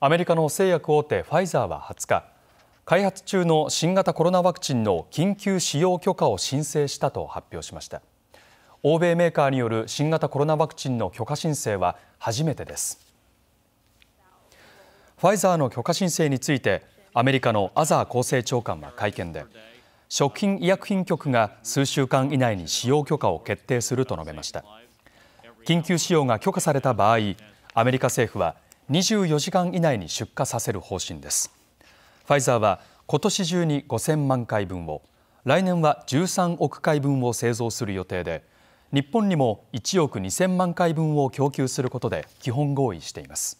アメリカの製薬大手ファイザーは20日開発中の新型コロナワクチンの緊急使用許可を申請したと発表しました欧米メーカーによる新型コロナワクチンの許可申請は初めてですファイザーの許可申請についてアメリカのアザー厚生長官は会見で食品医薬品局が数週間以内に使用許可を決定すると述べました緊急使用が許可された場合アメリカ政府は24時間以内に出荷させる方針ですファイザーは今年中に5000万回分を来年は13億回分を製造する予定で日本にも1億2000万回分を供給することで基本合意しています